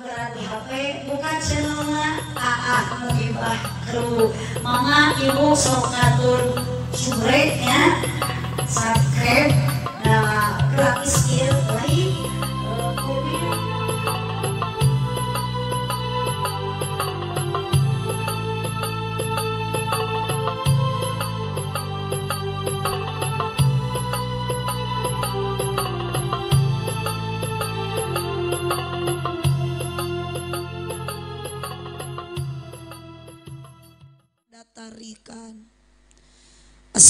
gerak bukan channelnya AA Muhibah Kru Mama Ibu sok subrek ya subscribe nah gratis kieu lain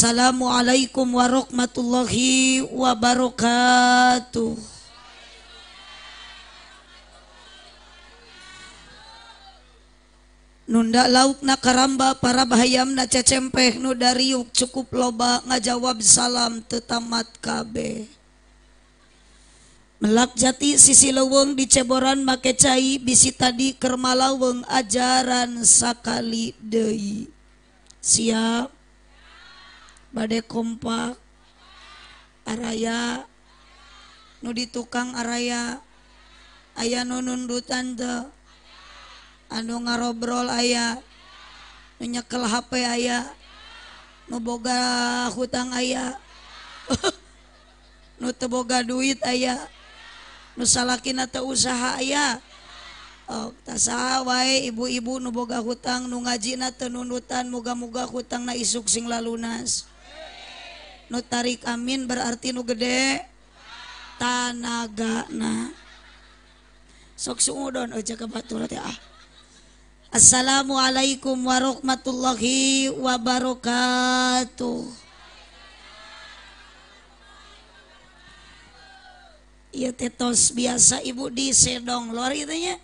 Assalamualaikum warahmatullahi wabarakatuh. Nunda lauk na karamba para bahayam na cecempeh nu dariuk cukup loba ngajawab salam tetamat kabe. Melak jati sisi leweng di ceboran make cai bisi tadi kermalaweng ajaran sakali dei. Siap. bad kompak araya nu di tukang araya aya nunnun anu ngarobrol aya menyekel HP aya ngeboga hutang aya nu teboga duit ayaah nusakin atau usaha aya oh, tasawa ibu-ibu nuboga hutang nu ngaji na tenunutan muga-moga hutang na isuk singlah lunas tarik amin berarti nu gede tanaga na sok sungudon aja ke batur ya ah Assalamualaikum warahmatullahi wabarakatuh Iya tetos biasa ibu di sedong lor itu nya.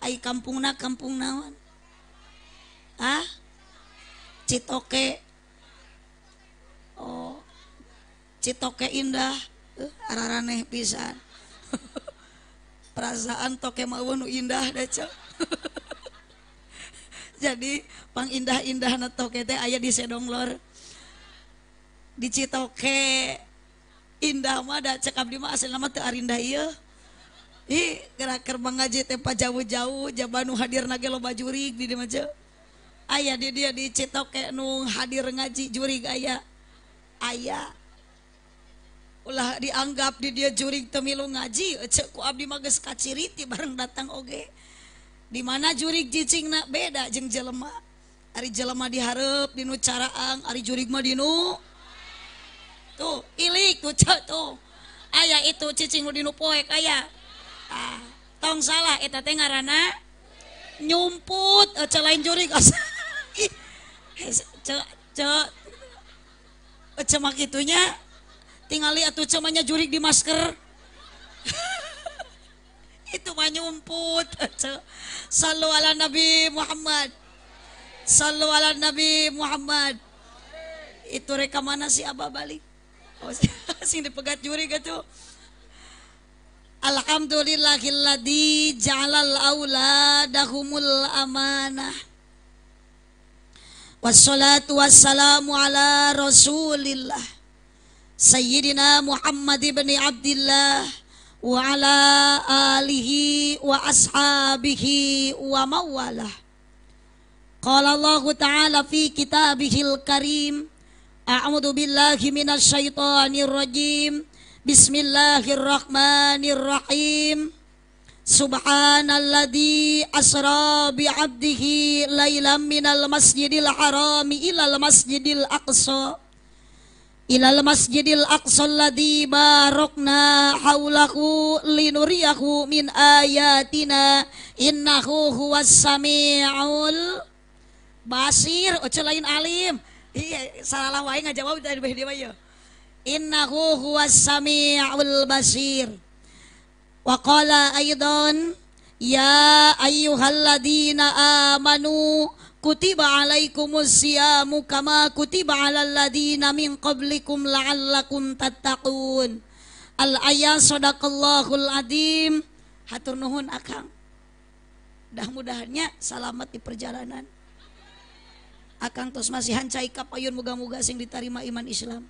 Ay kampung na kampung nawan Ah Citoke Oh toke indah eh, ara raneh pisan perasaan toke mau indah jadipang indah-indah aya di do dici toke indah cekap di mengaji jauh-jauh ja Nu hadir naga loba ju Ayah dia dia dici tokeung hadir ngaji juri gay aya dianggap di dia juri temmilu ngajiciriti bareng datang Oge di mana juricing beda jeng jelemak hari jelemah diharep dinu caraang Ari jurik Ma tuh ayaah itucing ah, tong salah nyumputlain ju cemak itunya tingali atau cemanya jurik di masker itu menyumput nyumput sallu ala nabi Muhammad sallu ala nabi Muhammad itu reka mana sih abah balik oh, sing dipegat juri gitu Alhamdulillahilladzi ja'alal auladahumul amanah Wassalatu wassalamu ala rasulillah Sayyidina Muhammad ibn Abdullah wa ala alihi wa ashabihi wa mawalah. Qala Allah Ta'ala fi al karim. A'udhu billahi minasyaitonir rajim. Bismillahirrahmanirrahim. SubhanAlladhi asra bi 'abdihi lailan minal masjidil harami ilal masjidil aqsa ilal masjidil aqsal ladzi barokna hawlaku linuriyahu min ayatina innahu huwas samiul basir oce oh, lain alim iya salah wae ngajawab dari beh dia ya innahu huwas samiul basir wa qala ya ayyuhalladzina amanu kutiba alaikumus siyamu kama kutiba ala ladina min qablikum la'allakum tattaqun. Al aya sadaqallahul adim. Hatur nuhun akang. Mudah-mudahannya selamat di perjalanan. Akang terus masih hancai kapayun muga-muga sing diterima iman Islam.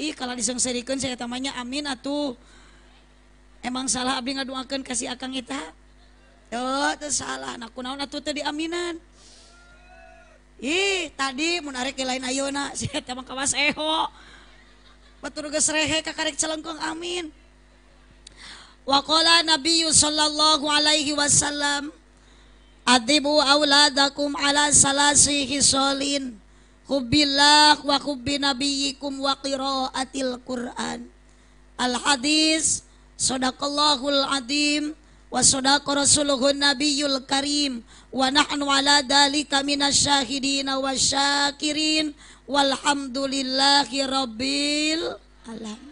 Ih kalau disengserikan saya tamanya amin atuh. Emang salah abdi ngaduakan kasih akang kita? Oh, itu salah. Nah, kunaon atuh tadi aminan. Ih, tadi menarik di lain ayona si eta mah kawas eho. Batur geus rehe kakarik karek celengkung amin. wakola qala Nabi sallallahu alaihi wasallam Adibu auladakum ala salasi hisolin hubillah wa hubbi nabiyikum wa qiraatil Qur'an Al hadis Sadaqallahul adim wa sadaqa rasuluhun nabiyul karim wa nahnu ala dalika minasyahidin wa syakirin walhamdulillahi rabbil alam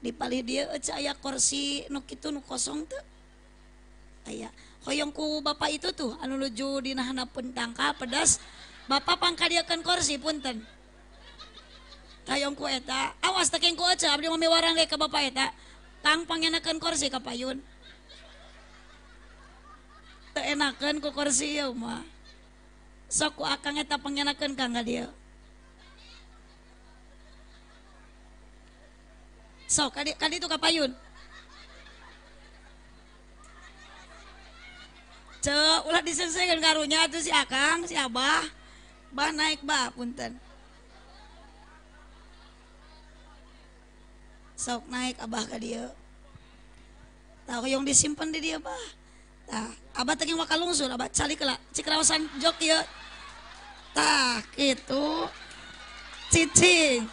di pali dia eh, aya kursi nu kitu nu kosong tuh aya ku bapak itu tuh anu nuju dina hana tangka pedas bapak pangkadiakeun kursi punten hayong ku eta awas tekeng ku eca eh, abdi mami warang ke bapak eta Kang pengenakan kursi kapayun enakan ku kursi ya ma, sok ku akang eta pangenakan kangga dia sok kadi kadi itu kapayun ce ulah disengsengan karunya tuh si akang si abah bah naik bah punten sok naik Abah ke dia tahu yang disimpan di dia bah nah, tah abah tenging wakal lungsur abah cari kelak cikrawasan jok ya tah gitu cicing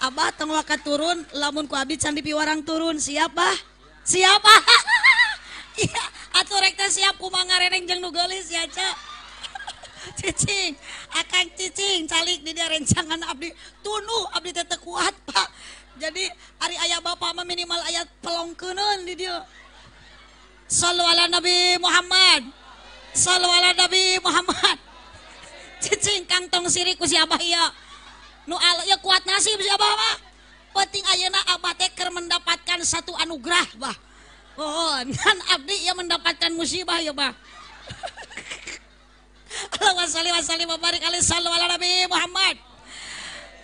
abah tengok wakat turun lamun ku abdi candi piwarang turun siapa? siapa? iya atuh rek siap ku ngareneng jeung nu geulis ya cak cicing akang cicing calik di dia rencangan abdi tunuh abdi teh kuat pak jadi hari ayah bapak mah minimal ayat pelongkeun di dia Sallu ala Nabi Muhammad Sallu ala Nabi Muhammad cicing kantong sirik ku si abah iya nu al ya kuat nasib si abah mah penting nak abah teker mendapatkan satu anugerah bah oh dan abdi ia mendapatkan musibah ya bah Allah wasalli wasalli wa barik alaihi sallu ala Nabi Muhammad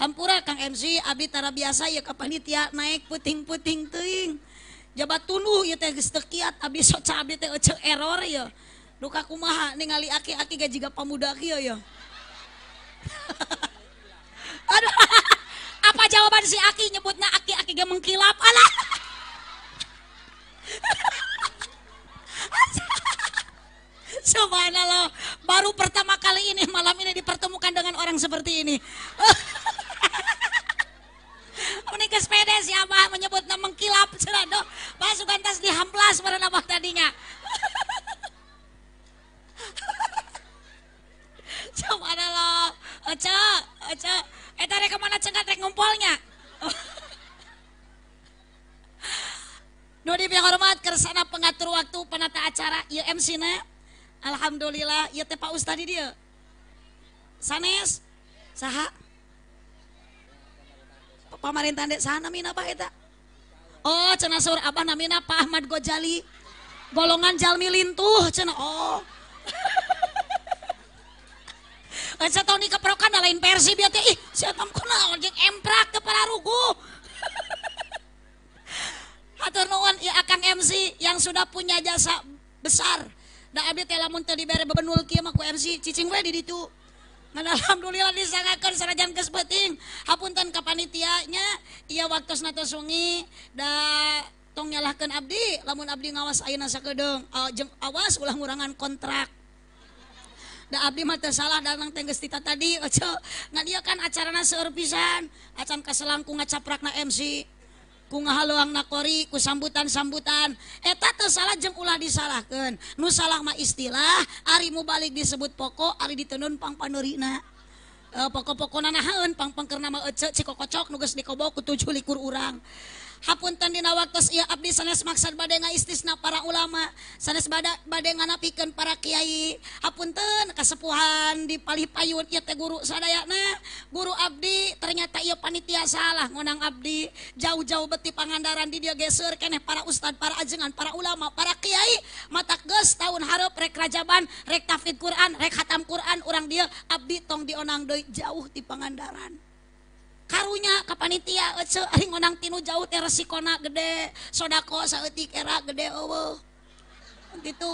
hampura Kang MC Abi tara biasa ya ka panitia naik puting-puting teuing. jabat tunduh ya teh geus tekiat abi soca abi teh eceu error ya duka kumaha ningali aki-aki gaji jiga pamuda kieu ya aduh apa jawaban si aki nyebutnya aki-aki ge mengkilap alah Subhanallah, baru pertama kali ini malam ini dipertemukan dengan orang seperti ini. Ini sepeda siapa menyebut nama mengkilap cerado pasukan tas dihamplas pada nama tadinya. Coba ada lo, oce, oce, Eh, tadi kemana cengkat rek ngumpolnya? Nudi hormat kersana pengatur waktu penata acara IMC iya, Alhamdulillah ya teh Pak Ustadi dia. Sanes Sahak pamarintahan dek sana mina pak itu? Oh cina sur apa namina Pak Ahmad Gojali. Golongan jalmi lintuh cina oh. Saya tahu nih keperokan lain versi biar teh. Ih, saya tahu kenal jeung emprak kepala rugu. Hatur nuan ya Akang MC yang sudah punya jasa besar. Da abdi teh lamun teu dibere bebenul kieu mah MC cicing we di ditu. Alhamdulillahpet hapuntan kapanitianya ia waktu Na tongnyalahkan Abdi lamun Abdi ngawas nasa do awas ulang-rangan kontraknda Ab mata salah dalam tengta tadi dia akan acarana sepisan acam Ka selangku ngacaprakna MC bunga haluang nakori kusambutan sambutan heta ter salahlah jengkula disalken nusalama istilah hari mu balik disebut pokok Ari ditenunpang Panorina eh, pokok-poko naahanun pangpangama sikocok nugas ni koboku 7h likur urang. Hapuntandina waktus ia Abdi sanes maksa badngan istisna para ulama sanes badngan piken para Kyai Hapunten kesepuhan di pali payun ia teh guru sadna guru Abdi ternyata ia panitia salah ngoang Abdi jauh-jauh betik Pangandaran di dia geser keeh para Ustad para ajengan para ulama para Kyai mata guys tahun Haro pre kerajaban rekktafit Quran rekhatam Quran orang dia Abdi tong Diang Doi jauh di Pangandaran karunya kapanitia ece ari ngonang tinu jauh teh resikona gede sodako saeutik era gede eueuh gitu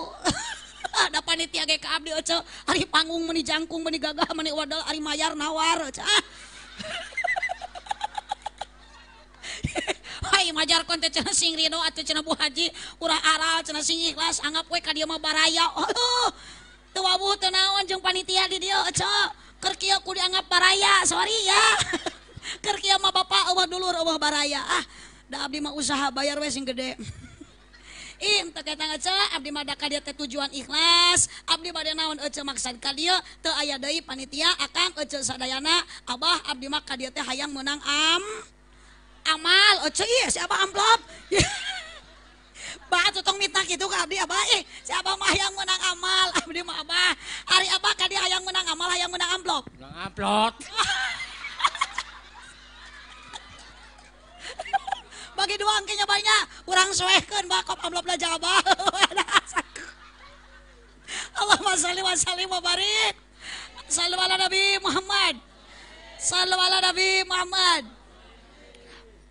ada panitia ge ka abdi ece ari panggung meni jangkung meni gagah meni wadal ari mayar nawar ece ah. Hai majar konten cina cenah sing rino atau cina Bu Haji urang aral cenah sing ikhlas anggap kue kadia mau mah baraya. Oh, teu wabuh teu naon jeng panitia di dia, cok keur ku dianggap baraya, sorry ya. Ker kieu mah bapak eueuh dulur awak baraya. Ah, da abdi mah usaha bayar we sing gede. Ih, teu eta ngece abdi mah da ka tujuan ikhlas. Abdi bade naon ece maksud ka dieu teu aya deui panitia akang ece sadayana. Abah abdi mah ka teh hayang menang am amal ece oh, iya siapa amplop. Bahat tutung minta gitu ke abdi abah eh siapa mah yang menang amal abdi mah abah hari abah kadi hayang menang amal hayang menang amplop. Menang amplop. doang kayaknya banyak kurang suwekan bakaf Muhammad Muhammad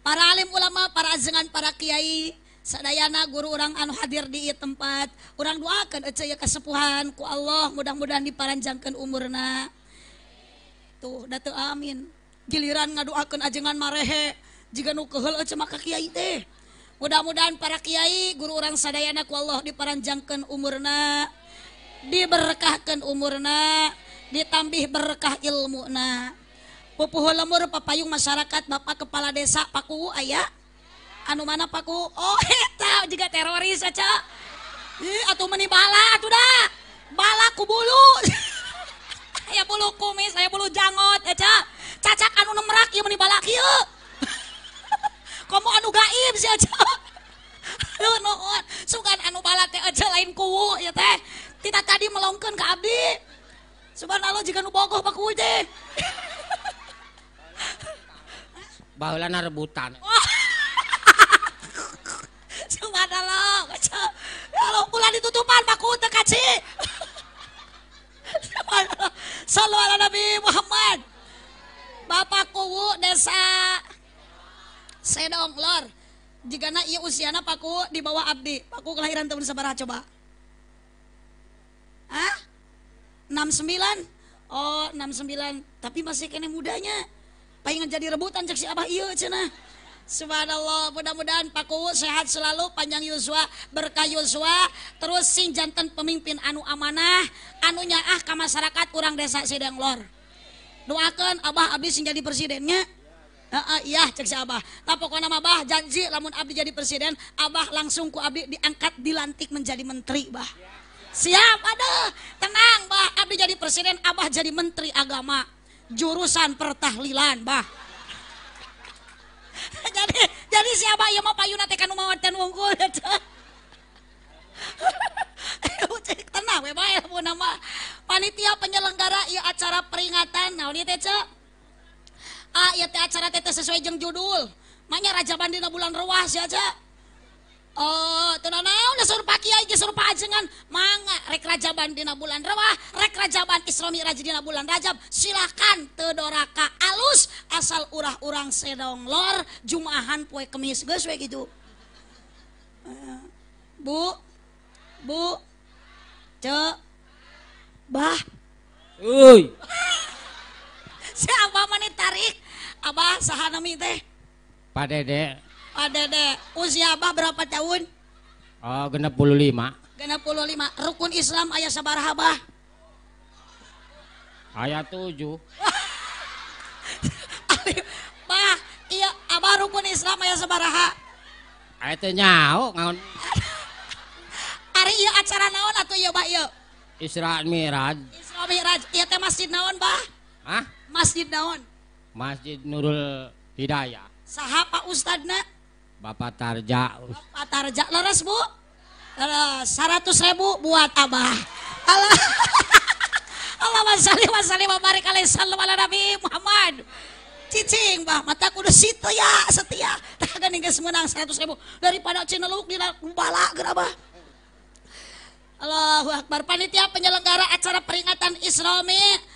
para alim ulama para ajengan para Kyai sedayana guru orang anu hadir di tempat orangduakan ajaya kesepuhanku Allah mudah-mudahan diparanjkan umurna tuh Amin giliran ngaduakan ajengan mareheku keai mudah-mudahan para Kyai guru orang sedayanaku Allah diparanjkan umurna diberkahkan umurna ditambih berkah ilmuna pupuhon lemur papa payung masyarakat Bapak Kepa Des desa Pakku Ayah anu mana Pakku Oh tahu juga teroris saja atau meniba udah balaku bulu ya bulu kumis saya bujangot cacakan me meniuk komo anu gaib si aja aduh nuhun oh, sugan anu balat teh aja lain kuwu ya teh Tidak tadi melongkeun ke abdi subhanallah jika nu bogoh paku teh baheula na rebutan subhanallah kalau pula ditutupan paku teh kaci Sallu ala Nabi Muhammad Bapak kuwu desa saya dong lor jika na iya usiana paku di bawah abdi paku kelahiran tahun sabar coba ah 69 oh 69 tapi masih kene mudanya pengen jadi rebutan cek si abah iya cina Subhanallah, mudah-mudahan Pak sehat selalu, panjang Yuswa, berkah Yuswa, terus sing jantan pemimpin anu amanah, anunya ah ke masyarakat kurang desa Sedang Lor. Doakan Abah Abdi sing jadi presidennya, iya cek si abah tapi pokoknya abah janji lamun abdi jadi presiden abah langsung ku abdi diangkat dilantik menjadi menteri bah siap ada tenang bah abdi jadi presiden abah jadi menteri agama jurusan pertahlilan bah jadi jadi si abah iya mau payuna teh umat dan wongkul cek tenang we bae ya, nama panitia penyelenggara ya acara peringatan nah ini teh cek ah ya teh acara teh sesuai jeng judul maknya raja bandi na bulan ruas ya aja oh tuh udah suruh pak kiai ge suruh pak ajengan mangga rek raja na bulan ruah rek raja ban islami raja dina bulan rajab silakan tedoraka alus asal urah-urang sedong lor jumahan poe kemis gue sesuai gitu bu bu ce bah uy siapa tarik Abah sahanami teh? Pak Dede. Pak Dede. Usia Abah berapa tahun? Oh, genep puluh lima. Genep puluh lima. Rukun Islam ayah sabar Abah? Ayah tujuh. bah, iya Abah rukun Islam ayah sabaraha? Ayah teh nyao ngaon. iya acara naon atau iya bah iya? Isra Miraj. Isra Miraj. Iya teh masjid naon bah? Hah? Masjid naon? Masjid Nurul Hidayah. Saha Pak Ustadna? Bapak Tarja. Bapak Tarja, leres Bu? Seratus ribu buat abah. Allah. Allah wasali, wasali, sallim wa salam ala Nabi Muhammad. Cicing bah mata kudu situ ya setia. Tak akan geus semenang seratus ribu daripada Cineluk di bala geura bah. Allahu Akbar. Panitia penyelenggara acara peringatan Isra Mi'raj?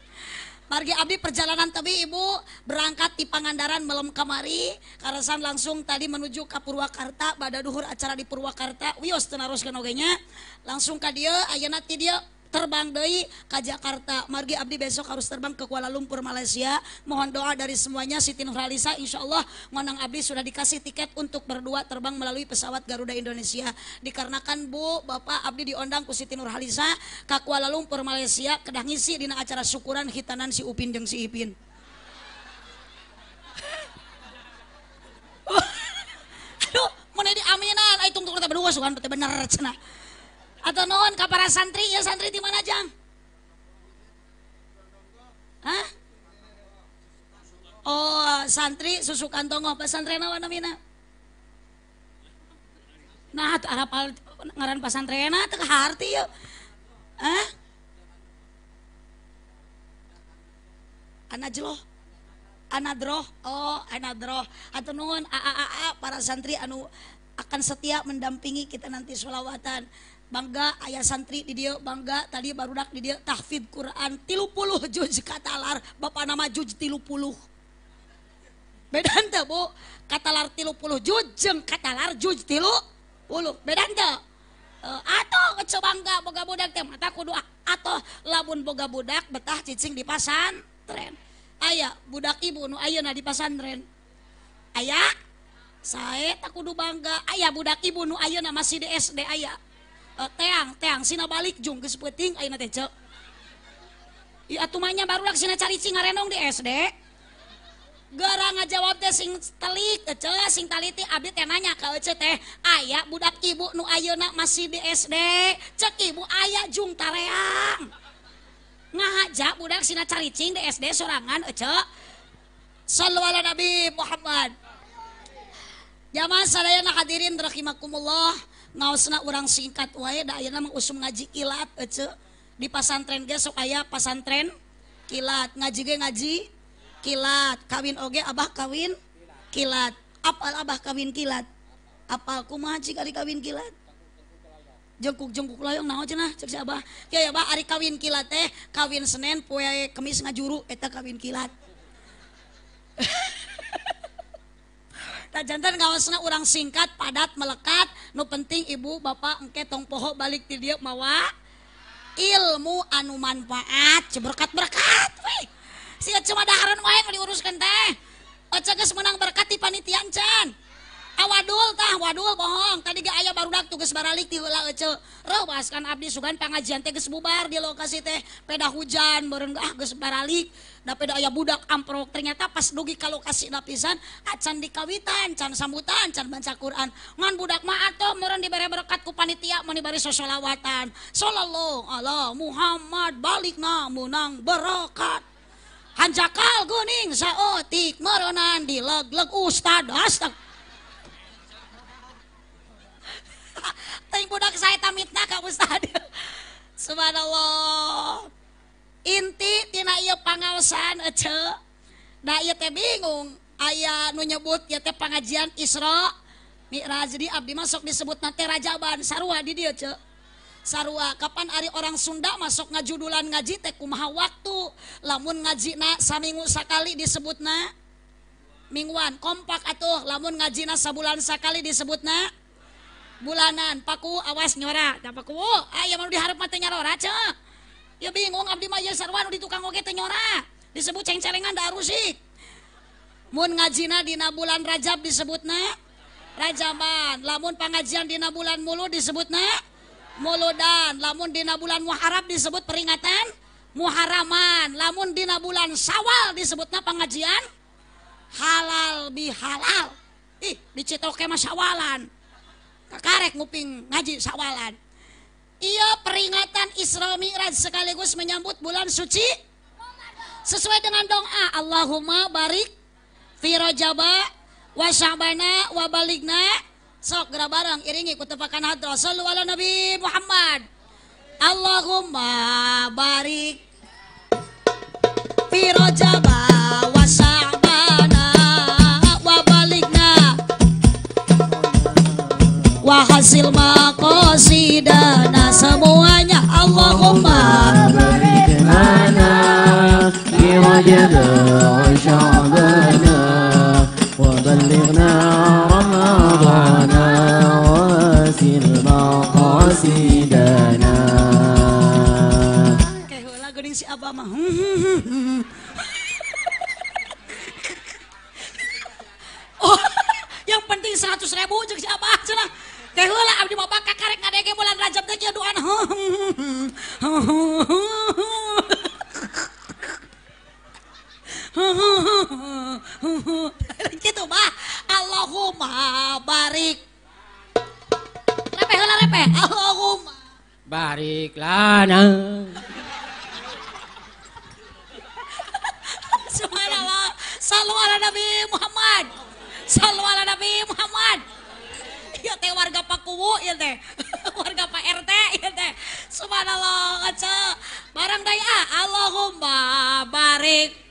Margi abdi perjalanan tapi ibu berangkat di Pangandaran malam kamari, karasan langsung tadi menuju ke Purwakarta, pada duhur acara di Purwakarta, wios tenaros ogenya, langsung ke dia, ayana ti dia terbang dari ke Jakarta margi Abdi besok harus terbang ke Kuala Lumpur Malaysia mohon doa dari semuanya Siti Nuralisa Insya Allah Monang Abdi sudah dikasih tiket untuk berdua terbang melalui pesawat Garuda Indonesia dikarenakan Bu Bapak Abdi diundang ke Siti Nuralisa ke Kuala Lumpur Malaysia kedah ngisi di acara syukuran hitanan si Upin jeng si Ipin Aduh, mana di aminan, ayo tunggu kita berdua, sukan bener cenah. Atau non ke para santri, ya santri di mana jang? Hah? Oh, santri susukan apa santri apa namina? Nah, harapal ngaran pesantren nah, teh harti yuk. Hah? Anajloh anadroh oh anadroh atau nuhun a, -a, -a, a para santri anu akan setia mendampingi kita nanti sholawatan bangga ayah santri di dia bangga tadi baru barudak di dia tahfid Quran tilu puluh juz katalar bapak nama juz tilu puluh beda ente bu katalar tilu puluh juz jeng katalar juz tilu puluh beda ente uh, eh, atau kecoba bangga boga budak teh mata kudu atau labun boga budak betah cicing di pasan tren ayah budak ibu nu ayah nadi di tren ayah saya tak kudu bangga ayah budak ibu nu ayah nama masih di SD ayah Eh, teang teang Sina balik ju keput barulah carirenong di SD jawabnya singiti tenanya kalau aya budak ibu nu masih BSD cekbu aya jumangdak cari di SD seranganbi eh, Muhammad zaman haddiriin rahimakumullah na sena orang singkat wa day us ngaji kilat diasanren gaok aya pasanren kilat ngaji ge ngaji kilat kawin oge Abah kawin kilat apal Abah kawin kilat a apa aku maji dari kawin kilat jongkuk jengk loyong na Ari kawin kilat eh kawin Sennen po kemis ngajuru eta kawin kilat jantan gawa sena urang singkat padat melekat no penting ibu ba egke tongpohok balik di Mawa ilmu anu manfaat ceberkat berkat si cuma dahaaran way yang diuruskan tehh O menang berkati pan itu ah waduh bohong tadi gak ayah baru dak tugas baralik di hula ece rewas kan abdi sugan pengajian teh geus bubar di lokasi teh peda hujan bareng ah geus baralik da peda ayah budak amprok ternyata pas dugi ka lokasi lapisan acan ah, di kawitan can sambutan can baca Quran ngan budak mah atuh meureun dibere berkat ku panitia mun dibere sosolawatan sallallahu ala Muhammad balik na munang berkat Hanjakal guning saotik meronan di leg-leg ustad astagfirullah Tapi budak saya tamitna kak Ustad. Subhanallah. Inti tina iya pangaosan aja, Nah iya teh bingung Ayah nu nyebut iya teh pengajian Isra Mi'raj di abdi masuk disebut nanti rajaban sarua di dia ce. Sarua kapan hari orang Sunda masuk ngajudulan ngaji teh kumaha waktu lamun ngaji na saminggu sakali disebut na mingguan kompak atuh lamun ngajina sabulan sakali disebut na kw bulanan paku awas nyora ah, dihara mata bingung ngaji Di bulan Rajab disebut rajaban lamun pengajian Dina bulan mulu disebut mulodan lamun Di bulan Muharrab disebut peringatan muharaman lamun Di bulan sawwal disebut na pengajian halal biharal diciok ke Masyawalan kakarek nguping ngaji sawalan. Ia peringatan Isra Mi'raj sekaligus menyambut bulan suci sesuai dengan doa Allahumma barik fi rajaba wa syabana wa baligna sok gerak bareng iringi kutepakan hadroh sallu ala nabi Muhammad Allahumma barik fi rajaba جميع شعبنا وبلغنا مقاصدنا oh yang penting seratus ribu juga siapa cenah teh abdi bapak ngadege bulan rajab teh doan gitu mah Allahumma barik repeh lah repeh Allahumma barik lana Subhanallah salam ala Nabi Muhammad salam ala Nabi Muhammad Iya teh warga Pak Kuwu ya teh warga Pak RT ya teh Subhanallah kaca barang daya Allahumma barik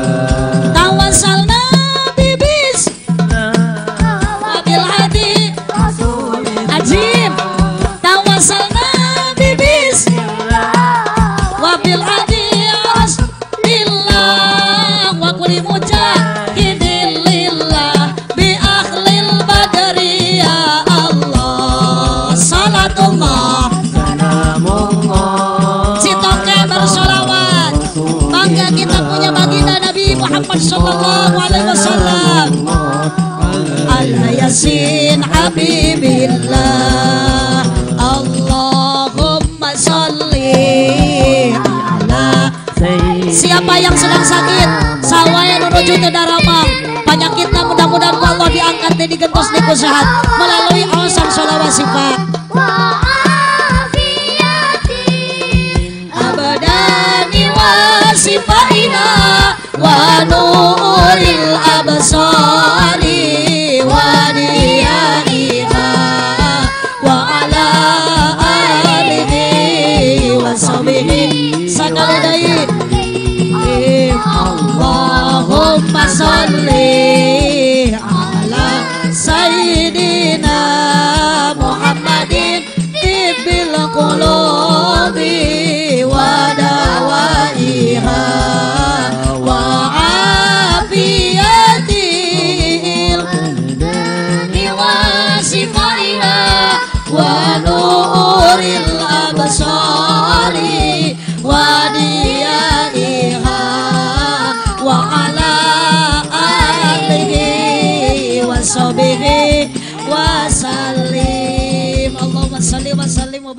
Husni Kusahat melalui Awasam Sulawesi Pak. Abadani wa nuril absar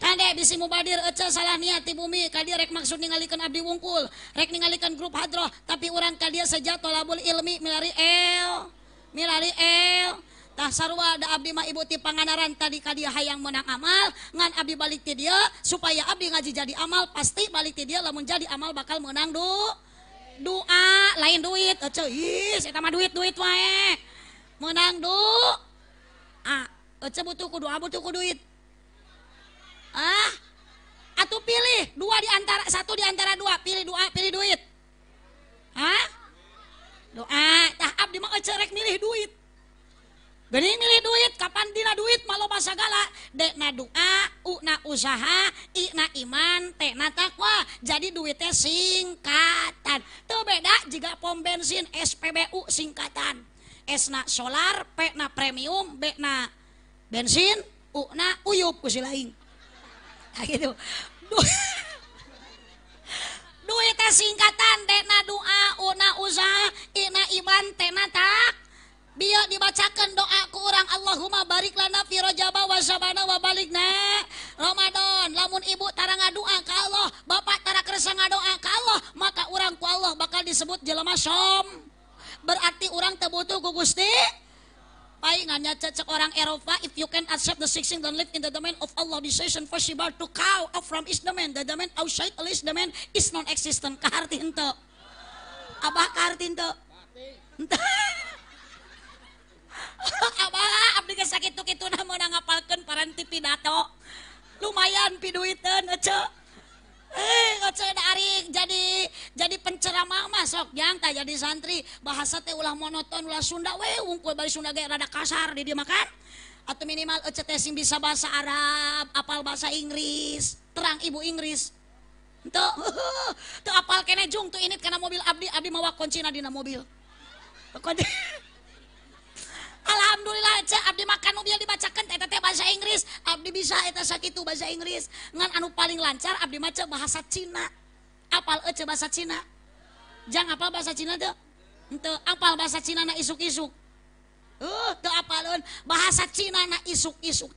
badir salah niati bumi Ka rekmaksudlikan Abkulkan grup hadro tapi orangka dia sejat labul ilmi milari El milaritah Abiibuti panganaran tadi ka dia hay yang menang amal ngan Abi baliti dia supaya Abi ngaji jadi amal pasti baliti dialah menjadi amal bakal menangdu dua lain duit duit duit menang butuhkudu ah, butuhku duit Ah, atau pilih dua di antara satu di antara dua, pilih dua pilih duit. ah Doa, dah abdi mah cerek milih duit. Gini milih duit, kapan dina duit malu masa gala. Dek na doa, u na usaha, i na iman, te na takwa. Jadi duitnya singkatan. Tuh beda jika pom bensin SPBU singkatan. S na solar, P na premium, B na bensin, U na uyup usilaing. duit singkatan Dekna doa una inna iman ten biar dibacakan doaku orang Allahummabaliklan nafirroj wa baliknya Romadn lamun ibutara nga doa kalau Bapaktara kesa nga doa Allah maka orang tua Allah bakal disebut jelamamah somm berarti orang terbutuh ku Gusti paingannya cecek orang Eropa, if you can accept the sixing don't live in the domain of Allah decision for shibar to cow out from is the the domain outside all is is non-existent. Kaharti ente. Apa kaharti ente? Ente. Apa abdi kesakit itu namun ngapalkan paranti pidato. Lumayan piduiteun ece eh ada dari jadi jadi penceramah masuk sok jangka jadi santri bahasa teh ulah monoton ulah Sunda we wungkul bari Sunda ge rada kasar di dia makan atau minimal ece sing bisa bahasa Arab apal bahasa Inggris terang ibu Inggris tuh tuh apal kene jung tuh ini karena mobil abdi abdi mawa kunci dina mobil kunci Alhamdulillah Abdi makan dibacakan bahasa Inggris Abdi bisa sakit itu bahasa Inggris dengan anu paling lancar Abdi mac bahasa Cina apal aja eh, bahasa Cina jangan apa bahasa Cina tuh untukpal bahasa C isuk-isuk tuh apa bahasa Cina isuk-isuk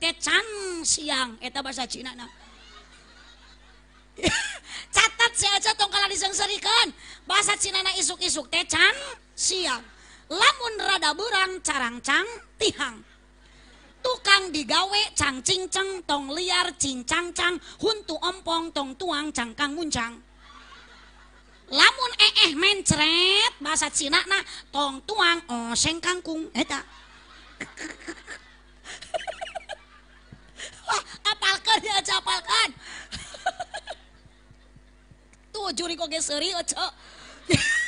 siang eh, bahasa Cina catatng disikan bahasa C eh, isuk-isuk siang lamun rada burang carang cang, tihang tukang digawe cang cangcingceng tong liar cang, huntu ompong tong tuang cangkang muncang lamun eh eh mencret bahasa Cina nah tong tuang oseng oh, kangkung eta wah apalkan ya capalkan tuh juri kok geseri ojo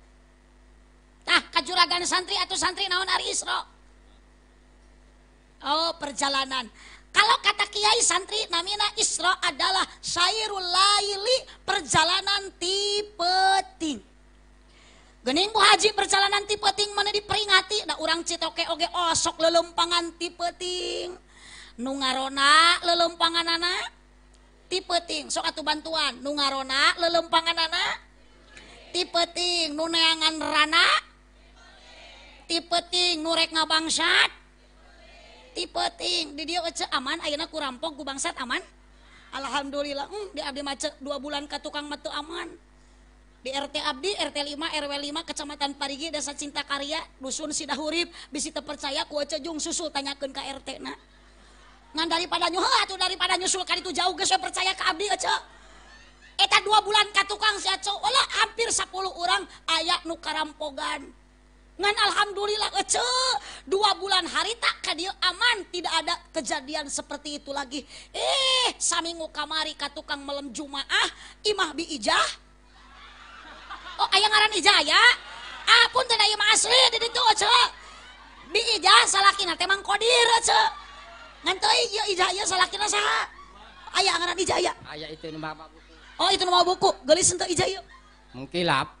Nah, kajuragan santri atau santri naon ari Isra? Oh perjalanan. Kalau kata kiai santri namina isro adalah syairul laili perjalanan tipe ting. Gening Bu Haji perjalanan tipe ting mana diperingati. Nah orang citoke oge osok tipe ting. Nungarona lelempangan anak tipe ting. Sok atu bantuan. Nungarona lelempangan anak tipe ting. Nuneangan rana engurek nga bangsat tipe aman kurang ramp bangsat aman Alhamdulillah hmm, macet dua bulan ka tukangtu aman BRT Abdi RT5 RW5 Kecamatan Parigi dasa Cinta karya Dusun Sidahurip bis kita percayaku susu tanyakanRT pada daripada nyusulkan itu jauh percaya keeta dua bulan ka tukang sayalah hampir 10 orang ayayak nukaraamppo ganti ngan alhamdulillah ece dua bulan hari tak kadil aman tidak ada kejadian seperti itu lagi eh saminggu kamari ka tukang melem jumaah imah bi ijah oh ayah ngaran ijah ya apun tidak imah asli di itu ece bi ijah salakina temang kodir ece oh, ngan teu ieu iya, ijah ieu iya, salakina sah ayah ngaran ijah ya ayah itu nama buku oh itu nama buku gelis untuk ijah iya. mungkin mengkilap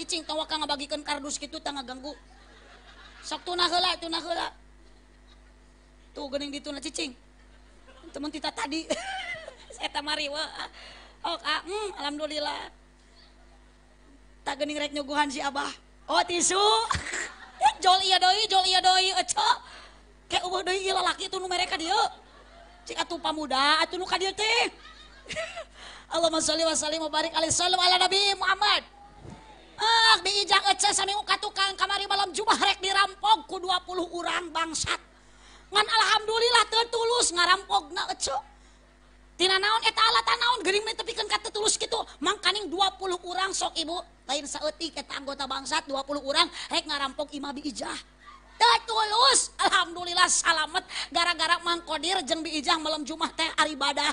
cicing tawa kang nga kardus gitu tangga ganggu Sok tuna hela itu na hela tuh gening dito na cicing temen kita tadi saya tamari wa oh ah, mm, alhamdulillah tak gening rek nyuguhan si abah oh tisu eh, jol iya doi jol iya doi eco kayak ubah doi iya laki itu nu mereka dia cik atuh pamuda atuh nu kadir teh Allahumma sholli wa sallim wa barik alaihi salam ala nabi Muhammad tukang kamari malam jumah rek dirampokku 20 urang bangsat Alhamdulillah tertulus ngarampok na gitu manging 20 orangrang sok ibu lain sauket anggota bangsat 20 orangrek ngarampok Iam bijajah tertulus Alhamdulillah salamet gara-gara mangkodir jembi ijah malam jummah tehbadah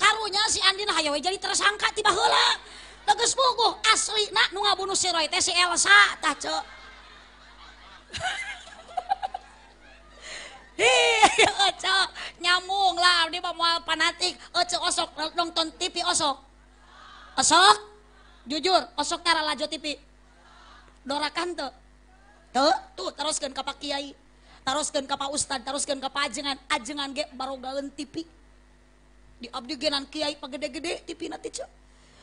karunya si Andin hayawe jadi tersangka tiba hula teges buku asli nak nu ngabunuh si Roy teh si Elsa tah cok Ece, iya, nyamung lah, ini mau fanatik, Ece eh, osok, eh, nonton TV osok. Osok, jujur, osok tara lajo TV. Dorakan tuh. Tuh, tuh, teruskan ke Pak Kiai, teruskan ke Pak Ustad, teruskan ke Pak Ajengan, Ajengan ge baru galen tipik Ab Kyaide-gede tip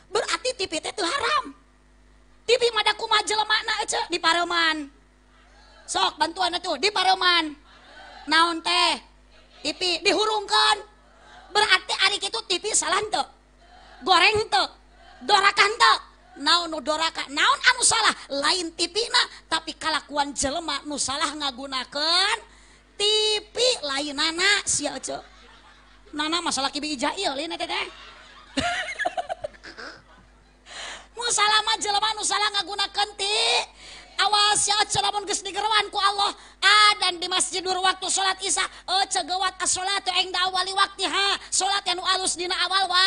berarti tipe itu haram tip kuma jelemak di Parman sok bantuan tuh diparoman naon teh tip dihurungkan berarti Aadik itu tipis salah goreng tuhakan naon anu salah lain tip tapi kalakuan jelemakmu salah ngagunakan tipi lain anak si cuk punya Nana masalahil de musalamat jeman ussa ngaguna kenti awal sit salamun ni geuanku Allah a dan di masjiddur waktu salat issa cewat as salatgdah wali waktuha salat yang alusdina awal wa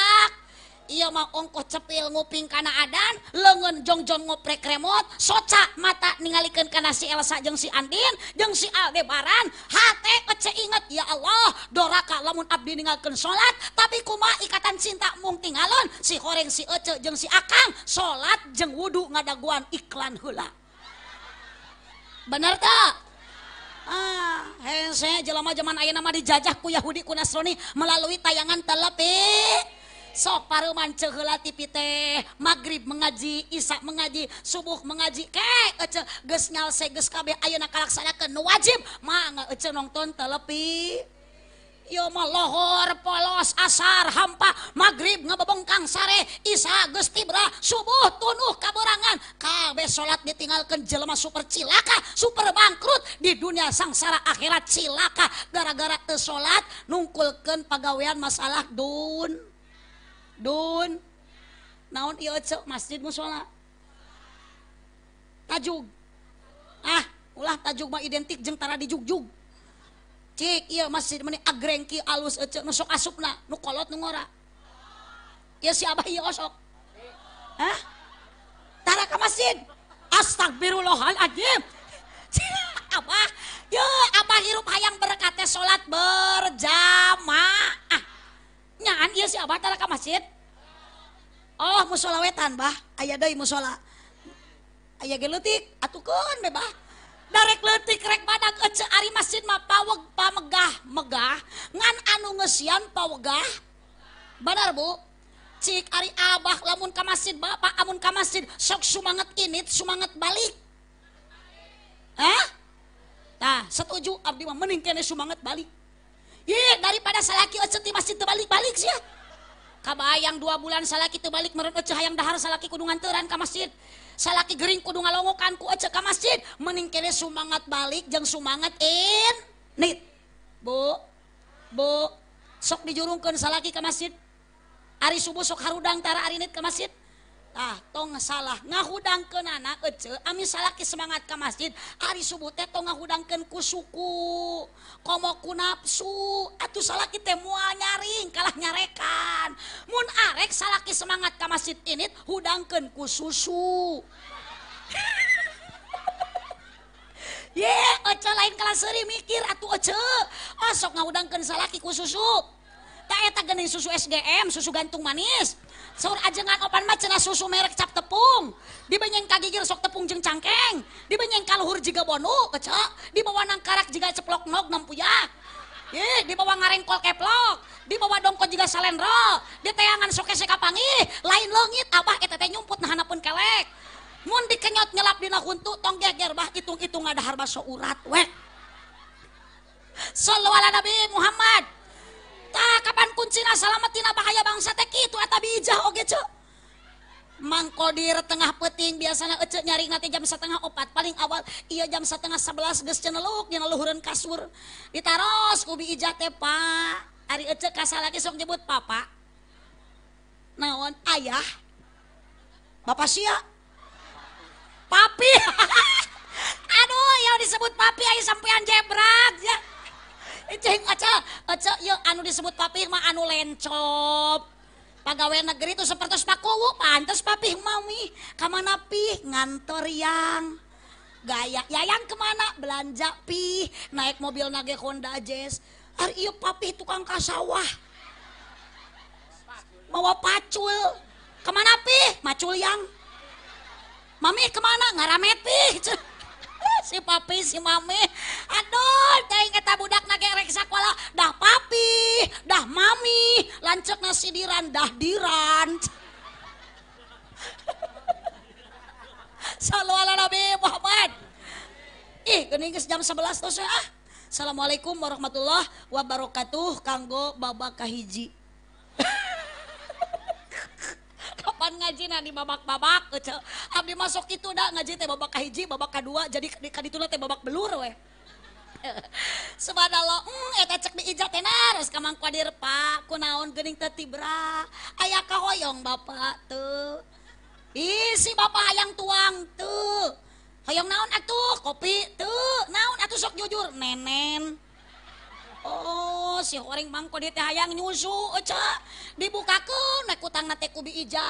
Iya mah ongkoh cepil nguping kana adan, lengan jongjon ngoprek remot, soca mata ninggalikan kana si Elsa jeng si Andin, jeng si Aldebaran, Hati kece inget ya Allah, doraka lamun abdi ninggalkan sholat, tapi kuma ikatan cinta mung tinggalon, si koreng si ece jeng si Akang, sholat jeng wudu ngadaguan iklan hula. Bener tak? Ah, hese jelema zaman ayah nama dijajah ku Yahudi ku Nasrani melalui tayangan telepi. so paru mancela tipite magrib mengaji Isha mengaji subuh mengaji kenyal seggeskabB a na kalak saya ke wajib manga nonton tepi yohor polos asar hampa magrib ngebobongkan sare Isa ge kibra subuh tunuh kaborangan KB salat ditinggalkan jelelma super cilaka super bangkrut di dunia sangsara akhiratcilaka gara-garatesolat nungkulken pagaweian masalah du Dun. Naon ieu masjid musola. Tajug. Ah, ulah tajug mah identik jeung tara dijugjug. Cik, iya masjid meni agreng ki alus ecek nu sok asupna, nukolot nungora, nu Iya si Abah ieu iya osok. Hah? Tara ka masjid. Astagfirullahaladzim. Abah, ya Abah hirup hayang berkatnya sholat berjamaah. Nyaan iya si abah tara ka masjid. Oh musola wetan bah, ayah doi musola. Ayah gelutik, atukun bebah. Darek letik rek badag ece ari masjid mah paweg pamegah megah ngan anu ngesian pawegah. Benar bu? Cik ari abah lamun ka masjid bapak amun ka masjid sok sumangat init sumangat balik. Hah? Nah setuju abdi mah mending kene sumangat balik. Iya daripada salaki ocet di masjid terbalik-balik sih. Ya. Kabayang dua bulan salaki terbalik meren oceh hayang dahar salaki kudungan teran ke masjid. Salaki gering kudung ngalongokan ku ke masjid. Mending sumangat balik jeng sumangat in. Nit. Bu. Bu. Sok dijurungkan salaki ke masjid. Ari subuh sok harudang tara arinit nit ke masjid. Ah, tong salah ngahudang ke nana kecil aami salaki semangat ka masjid Ari subuh to ngaangkan ku suku kom na su atuh salaki tem nyaring kalah nyarekan Mu arerek salaki semangat kam masjid iniit hudangkan ku susu lain kelas mikir atuh asok ngaudangkan salahki ku susuk taeta ganin susu SDM susu gantung manis. ajengpan mana susu merek kecap tepung dibaning kagigil sok tepungnggkeng dibaning kal luhur juga Bon kecok di bawah nang karak juga ceploknok mampu ya di bawah ngarengkol keplok di bawah dongko juga salen roh di tayangan soke sekapangi lain longgit apa kita yumput nahana pun kelekmund dit ap untuk tong hitung-tung adaurat Shallu Nabi Muhammad kapan kunci salah metina bahaya bangsa tekki itu mangkodir tengah petin biasanya eh, nyari- ngati jamsa tengah opat paling awal ia jamsa tengah 11 guys jeneluk yang leluhururan kasur diaroruh kubiija Pak hari eh, kas lagi menyebut papa naon ayaah Bapak Si Papi Aduh yang disebut Papi sampeyan jebra Eh, Cing, aja aja ya anu disebut papih mah anu lencop. Pegawai negeri itu seperti sepakowo pantas papih mami. kemana pih, ngantor yang. Gaya, yang kemana? Belanja pi naik mobil nage Honda Jazz. Hari iya papih tukang kasawah. Bawa pacul. Kemana pih? Macul yang. Mami kemana? Ngaramet pih si papi si mami aduh teh kata budak nage reksa kuala. dah papi dah mami lancok nasi diran dah diran Salam ala Nabi Muhammad ih gini jam 11 terus ah Assalamualaikum warahmatullahi wabarakatuh kanggo babak kahiji kapan ngaji nanti babak-babak eh, Abdi masuk itu dah ngaji teh babak kahiji, babak kedua jadi kaditulah teh babak belur weh. Subhanallah, hmm, eta cek diijat harus kamang kuadir pak, kunaon gening tetibra, ayah kahoyong bapak tuh. isi bapak hayang tuang tuh, hoyong naon atuh, kopi tuh, naon atuh sok jujur, nenen. Oh si orang bangko diang nyu eh, dibukaku nautan nakubiija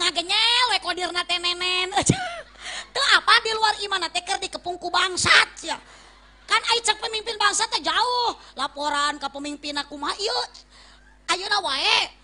Na genya kodir natenenen tuh eh, apa di luar imana teker di kepungku bangsat ya kan haiacak pemimpin bangsatnya jauh laporan Ka pemimpin aku maut Ayuna wae?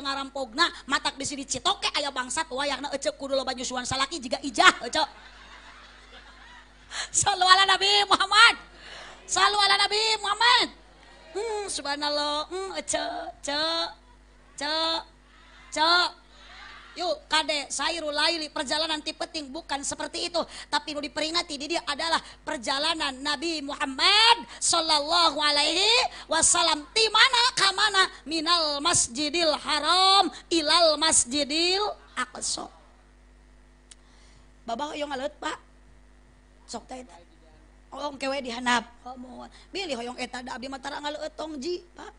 anakulungram pogna mata di sini-dici tokekyo bangatyu selalu nabi Muhammad selalu nabi Muhammad hmm, Subkk Yuk kade sairul laili perjalanan tipe penting bukan seperti itu tapi nu diperingati dia adalah perjalanan Nabi Muhammad sallallahu alaihi wasallam di mana ka minal masjidil haram ilal masjidil aqsa Bapak yang aleut Pak sok teh Hoyong kewe dihanap oh, mohon bilih yang eta da abdi matara tarang tongji tong ji Pak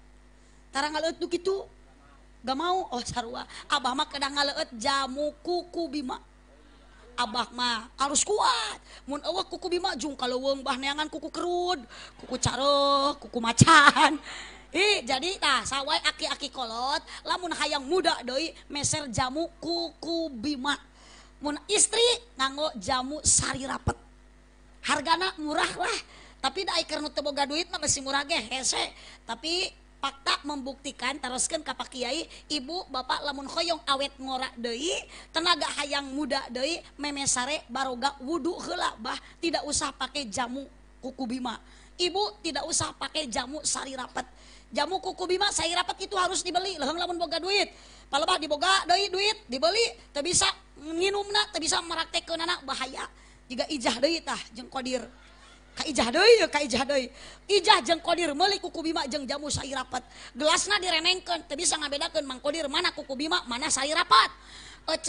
tarang aleut nu kitu mau Oh Abahkadang jam kukuma Abahma harus kuat kuku kalau wong bahangan kukukerud kuku kukumaahan jadi ta saw aki-aki kolotlahmunang muda Doi meer jammu kuku bimak istri nganggo jammusari rapat hargaak murah lah tapi danut teboga duit na si mu hesek tapi fakta membuktikan teruskan Kapak kiai Ibu Bapak lamun Khoyong awet ngora doi tenaga hayang muda doi memesare baroga wudu hela bah tidak usah pakai jamu kuku bima Ibu tidak usah pakai jamu sari rapet jamu kuku bima sari rapet itu harus dibeli leheng lamun boga duit palebah diboga doi duit dibeli tak bisa nak tak bisa meraktek ke bahaya jika ijah Dei tah jeng kodir jah jengkodir melik kukubi jeng jammu saya rapat gelas na diremengkan tapi sangat bedakan Makodir mana kukubimak mana saya rapatrup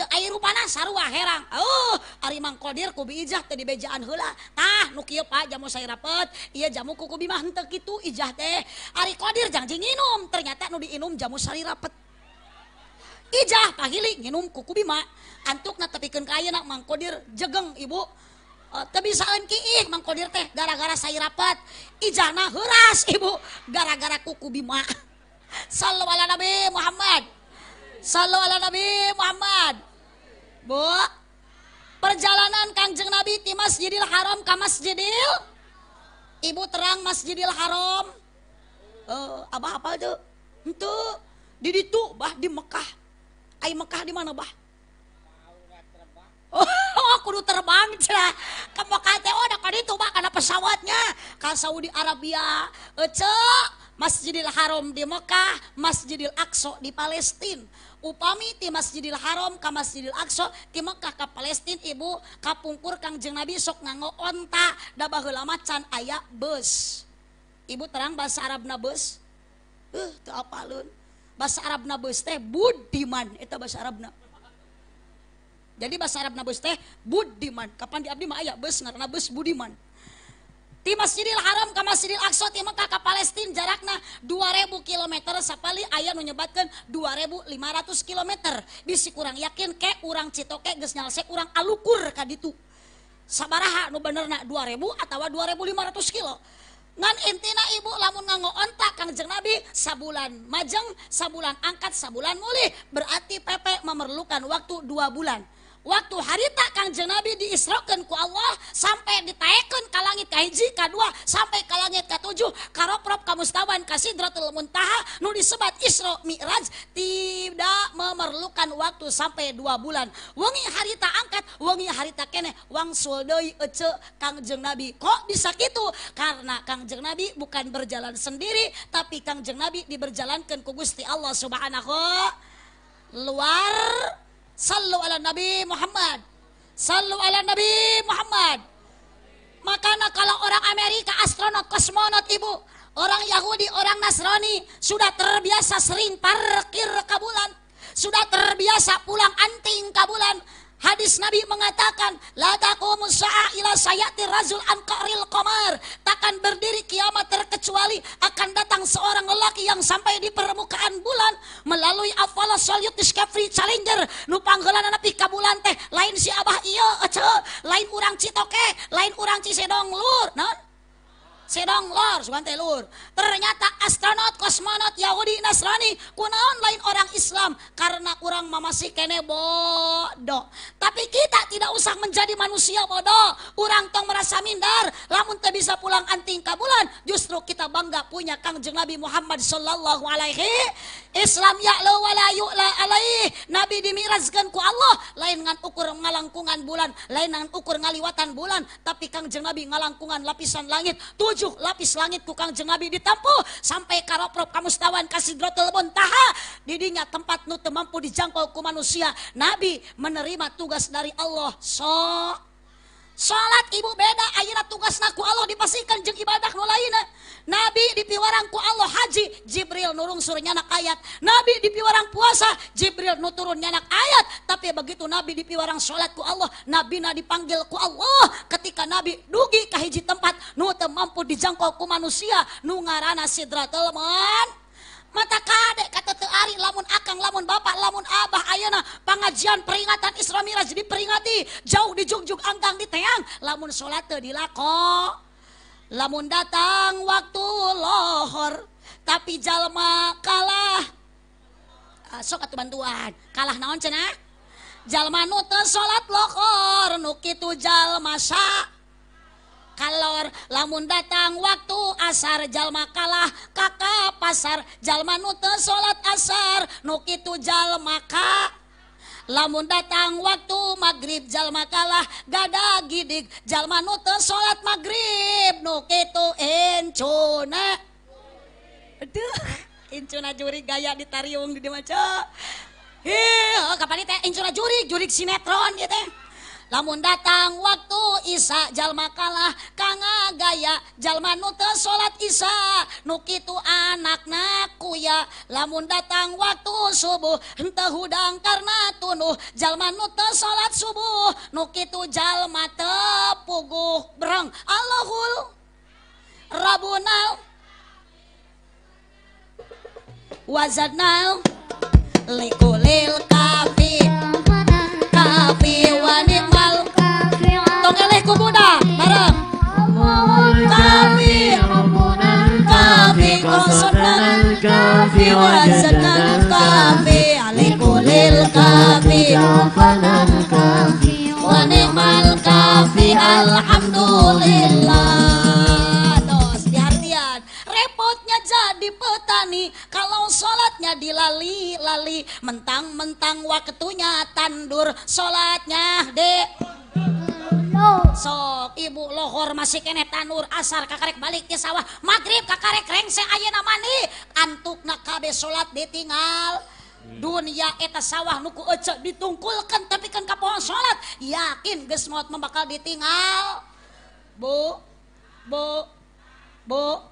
sar herangkodirkubijah euh, tadiaanla ah Nuki Pak jam rapet Iya jamu kukubima gitu ijah tehh Ari Qdir janjiinm ternyata nudiinm jammu rapetjah pagi minum kukubima Antuk tapiken ka enak Makodir jegeng ibu Eh, bisaan ki mangkodir teh gara-gara saya rapat ijana huras ibu gara-gara kuku bima Sallu ala Nabi Muhammad Sallu ala Nabi Muhammad Bu Perjalanan kanjeng Nabi di Masjidil Haram ke Masjidil Ibu terang Masjidil Haram uh, Abah apa itu? Itu Di ditu bah di Mekah Ay Mekah di mana bah? aku oh, terbang kamu oh, itu pesawatnya Ka Saudi Arabia eh, Masjidil Haram di Mekkah Masjidil Aqso di Palestine upamiti Masjidil Haram Ka Masjidil Aqso di Mekah ke Palestine Ibu kapungkur Kang jengnabisok ngagoontak dabalamacan ayat bus Ibu terang bahasa Arab Na busun eh, bahasa Arab Na bus teh Bu diman itu bahasa Arabna jadi bahasa Arab nabus teh budiman kapan diabdi abdi mah aya beus ngaranna beus budiman di Masjidil Haram ke Masjidil Aqsa di Mekah ke Palestina jarakna 2000 km sapali aya nu nyebatkeun 2500 km bisi kurang yakin ke urang citoke geus nyalse urang alukur ka ditu sabaraha nu benerna 2000 atawa 2500 kilo ngan intina ibu lamun ontak kangjeng Nabi sabulan majeng sabulan angkat sabulan mulih berarti Pepe memerlukan waktu dua bulan waktu harita Kangjeng Nabi diisrokan ku Allah sampai ditaikan ke langit ke hiji ke dua sampai ke langit ke tujuh karoprop ka mustawan ka sidratul muntaha nu disebat isro Mi'raj tidak memerlukan waktu sampai dua bulan wengi harita angkat wengi harita kene wang suldoi ece kang Nabi kok bisa gitu karena kang Nabi bukan berjalan sendiri tapi kang Nabi diberjalankan ku Gusti Allah Subhanahu luar Sallu ala Nabi Muhammad. Sallu ala Nabi Muhammad. Makanya kalau orang Amerika, astronot, kosmonot, ibu, orang Yahudi, orang Nasrani sudah terbiasa sering parkir ke bulan, sudah terbiasa pulang anting ke bulan, Hadis Nabi mengatakan, "Lataku musa'ilah ila sayati razul an qaril qamar. Takkan berdiri kiamat terkecuali akan datang seorang lelaki yang sampai di permukaan bulan melalui Avala solyut discovery challenger nu panggeulana nepi ka bulan teh lain si abah iya aceh, lain urang citoke lain urang cisedong lur naon sedang lor, sukan telur. Ternyata astronot, kosmonot, Yahudi, Nasrani, kunaon lain orang Islam. Karena orang mamasi kene bodoh. Tapi kita tidak usah menjadi manusia bodoh. Orang tong merasa minder, lamun tak bisa pulang anting ke Justru kita bangga punya kangjeng Nabi Muhammad Sallallahu Alaihi Islam ya wa la yu'la alaih. Nabi dimirazkan ku Allah. Lain dengan ukur ngalangkungan bulan. Lain dengan ukur ngaliwatan bulan. Tapi kangjeng Nabi ngalangkungan lapisan langit. Tujuh tujuh lapis langit kukang jeng nabi ditampu sampai karoprop kamu setawan kasih telepon taha didinya tempat nu mampu dijangkau ku manusia nabi menerima tugas dari Allah so salat ibu beda ana tugas naku Allah dipasikan je ibadah nu lain nabi dipiwarangku Allah haji Jibril nurungsur nyanak ayat nabi dipiwarang puasa Jibril nuturun nyanak ayat tapi begitu nabi dipiwarang shalatku Allah nabi na dipanggilku Allah ketika nabi dugi ke hiji tempat Nu mampu dijangkauku manusia nu ngaranah sidra teman mata kadek kata teari lamun akan lamun Bapak lamun Abah Ayna pengajian peringatan Islamilah jadi peringati jauh dijunjug gang diteang lamun salat dilakko lamun datang waktu lohor tapi jallma kalah ah, soka temanan kalah naon cena jalmantul salat loho Nukitu jal masa kalor lamun datang waktu asar jalma kalah kakak pasar jalma nute sholat asar nuk itu jalma kak lamun datang waktu maghrib jalma kalah gada gidik jalma nute maghrib, nuk itu encuna aduh encuna juri gaya ditariung di dimaca Hih, oh, kapan teh incuna juri, juri sinetron gitu ya. Lamun datang waktu Isa jalma kalah Kanga gaya jalma nute salat Isa nukitu anak naku ya lamun datang waktu subuh hente hudang karena tunuh jalma nute salat subuh nukitu jalma tepuguh berang Allahul Rabunal Wazadnal Likulil kafi kafi wanit ngelih kumuna bareng kafi kafi konsonan kafi wajanan kafi alikulil kafi wafanan kafi wanikmal kafi alhamdulillah Kh dilali lali mentang mentang waktutunya tandur salatnya dek sok Ibu lohor masih kenek tanur asar kak karek baliknya sawah magrib Kaek kereng aya nama nih antuk na kaB salat ditingal dunia kita sawah nuku oc ditungkulkan tapi kan kap pohon salat yakin guysmo membakal ditingal Bo bo Bok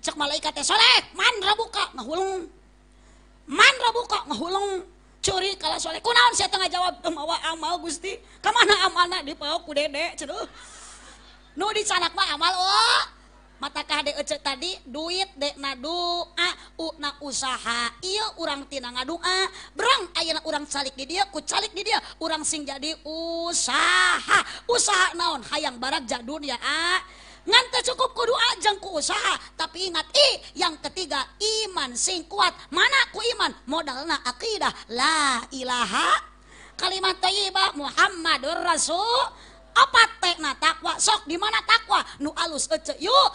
Re malaikatnyasholeh mandra bukahulung mandra bukangehulung curi kalauleh saya tengah jawab kema mau Gui ke mana ama anak diku dedek nu di sana amal matakah de tadi duit dek nadu usaha urangtina ngaa barang ayaak orangrang salik di diaku calik di dia orang sing jadi usaha usaha naon hayang barat jadul dia A nganta cukup kudu ajang ku usaha tapi ingat i yang ketiga iman sing kuat mana ku iman modalna akidah la ilaha kalimat thayyibah Muhammadur Rasul apa tehna takwa sok di mana takwa nu alus ece yuk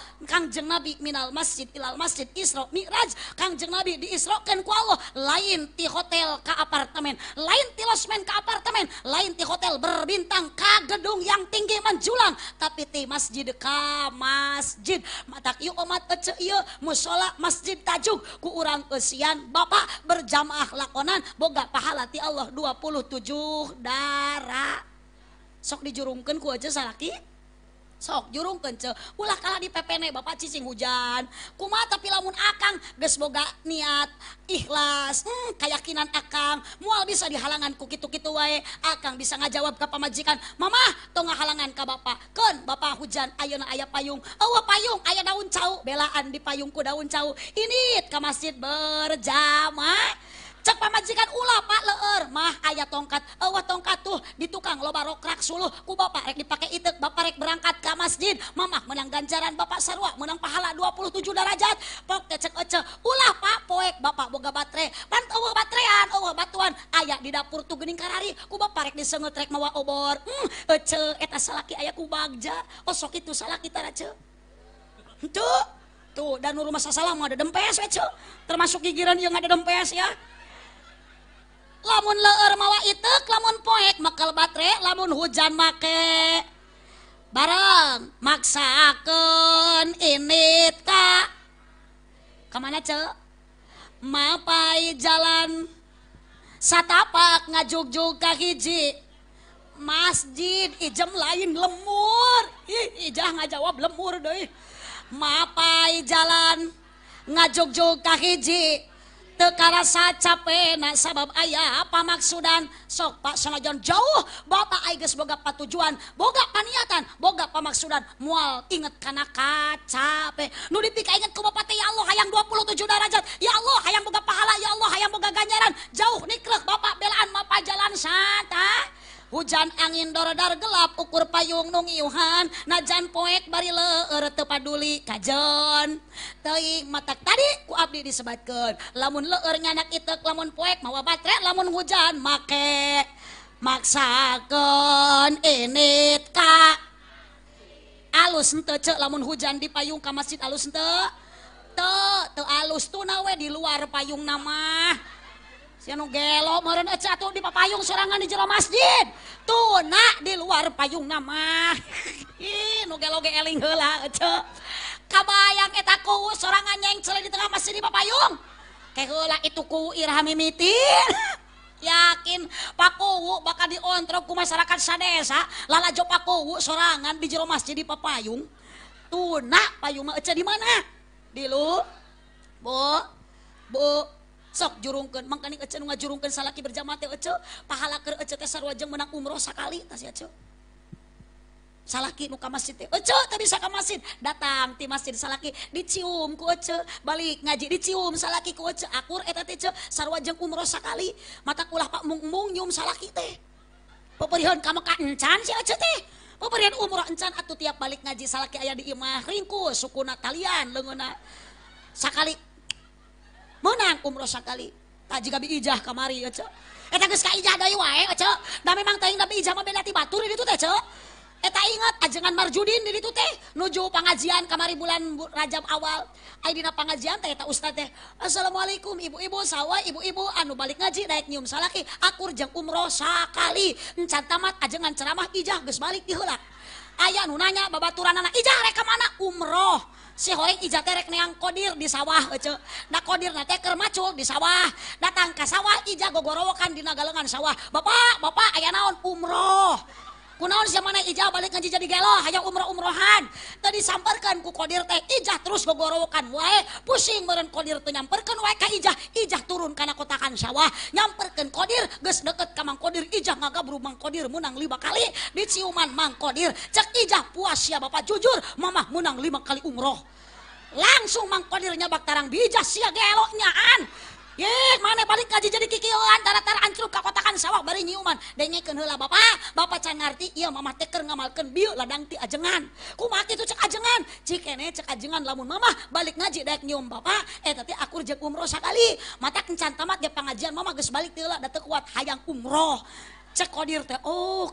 jeng nabi minal masjid ilal masjid isro mi'raj jeng nabi di isro ken ku Allah lain ti hotel ke apartemen lain ti losmen ke apartemen lain ti hotel berbintang ke gedung yang tinggi menjulang tapi ti masjid ka masjid matak yuk omat ece yuk musola masjid tajuk ku urang usian bapak berjamaah lakonan boga pahala ti Allah 27 darah inik dijurumkanku aja salahki sok jurum kence ulah ka di pepene Bapak ccing hujan kuma tapi lamun akan be semoga niat ikhlas hmm, kayakakinan akan mual bisa dihalangan kuki-tukit wae akan bisa ngajawab kepa majikan Mamah To nga halangankah Bapak kan Bapak hujan Aayo ayaah payung Allah payung ayaah daun cauk belaan di payungku dauncau ini Ka masjid berjamaah ini pamajikat ula Pak leer mah ayat tongkat Allah tongkat tuh ditukang lobaroklaks Suku Bapakek dipakai ituut Bapakek berangkat kamas Jin Mamak menanggan jaran Bapak saruwak menang pahala 27 derajatk- Ulah Pakek ba Boga baterai panau bateran Allah batuan ayayak di dapur tuh geningkan hariku Bapakek disengetrekwa oborlaki hmm, ayaku Bag kosok itu salah kita tuh dan rumah salah ada De termasuk giran yang ada DePSs ya lamun le mawa itu lamun poek makal baterai lamun hujan make barang maksakan empa jalan Sapak ngajogjokah hiji masjid ijem lain lemur nga jawab lemuripai jalan ngajogjokah hiji te pena sabab ayaah apa maksudan so Pak se John jauh Bapak Agus bogapajuan boga paniaatan boga pamaksudan mual inget karena ka capek nu di pikirget kebupati Allah ayam 27 derajat ya Allah ayam boga pahala ya Allah hanya bogaganyaran jauhniklak Bapak Belaan Bapak jalan santa yang hujan angin doro-dar gelap ukur payungunggi Yohan najan poek bari le te paduli ka John te mata tadi disebatatkan lamun leurnyanak itu lamun poek mauwa bater lamun hujan make maksakan enit ka alus cek lamun hujan di payung ka masjid alus alus tun nawe di luar payung nama oung serangan di jero masjid tuna di luar payung namaang serangan yang masjidung itu ku Iham yakin Pakkuwo bakal diontro ke masyarakat sada lala Jo Pakkuwo serangan di Jero masjid pe payung tuna payung aja di mana di lo bo Bu sok jurungkan mangkani ece nu jurungkan salaki berjamaah teh ece pahala ker ece teh sarua menang umroh sakali tas ya ece salaki nuka masjid teh ece tadi saka masjid datang ti masjid salaki dicium ku ece balik ngaji dicium salaki ku ece akur eta teh ece sarua umroh sakali mata kulah pak mung-mung nyum salaki teh peperihan kamu Mekah encan si ece teh Pemberian umroh encan atau tiap balik ngaji salaki ayah di imah ringkus suku natalian lenguna sakali na umrosak kalijah kamari eh, ingat ajengan eh, ah, marjudin diri itu teh nuju pengajian kamari bulan Rajab awal Adina pengajian Ustadz assalamualaikum ibu-ibu sawah ibu-ibu anu balik ngaji nakur umrosakalinca tamat ajengan ah, ceramah ijah gesbalik Ilah ayaah nunanya babaturana ijah rekamana umroh siho ijaek neang kodir di sawah nakodir nga teker macuk di sawah datang ka sawah ija gogoorokandina galenngan sawah bapak bapak ayah naon umroh yang ija balik jadio hanya umrah-umrohan tadi samkan ku kodir tehjah terusbergorokan wa pusing mekodir itu nyamken wajah ijah turun karena kotakansyaah nyamperkan Qdir gesdeket kamangkodir ijah ngaga berrumangkodir menang lima kali diciuman Makodir cek ijah puas ya Bapak jujur Mamah menang lima kali umroh langsung mangkodirnya baktaaran bijajah si geloknyaan mana balik ngaji jadi Kiki antara-tara ancur kakotakan sawah baru Newuman dannyakenla ba ba ngerti iya mama teker ngamalkan bi ladang tiajengan kuma itu cek ajengan jikane cekajengan lamun Mamah balik ngaji Day nyom ba eh tapi aku je umroh kali mata kecantamat dia pengajian mama gesbaliklah data kuat hayang umroh cekodir teh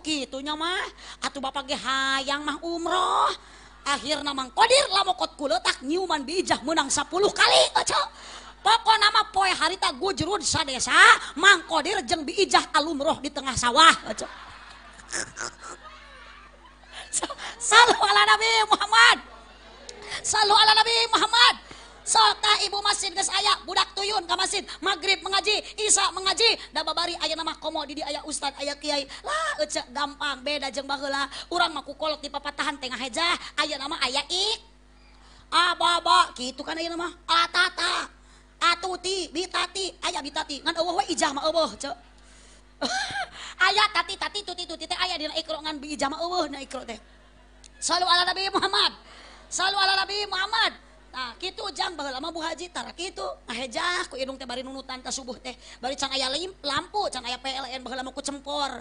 gitunya oh, mah atuh ba ge hayang mah umroh akhir memang Qdir lama mau kot kulotak nyman bijak menang sepuluh kali tocok pokok nama poe harita di sadesa mangkodir jeng biijah alumroh di tengah sawah Salam ala Nabi Muhammad Salam ala Nabi Muhammad Sota ibu masin ke saya budak tuyun ke masjid maghrib mengaji Isa mengaji da babari ayah nama komo di ayah ustad ayah kiai lah ecek gampang beda jeng baheula urang maku kolot di papatahan tengah hejah ayah nama ayah ik ababa gitu kan ayah nama atata atuti bitati aya bitati ngan eueuh we ijah mah eueuh cek aya tati tati tuti tuti teh aya dina ikro ngan ijah mah eueuh na ikro teh selalu ala nabi Muhammad selalu ala nabi Muhammad Nah, gitu jang baheula mah Bu Haji tarak kitu ngahejah ku hidung teh bari nunutan teh subuh teh bari can aya lampu can aya PLN baheula mah ku cempor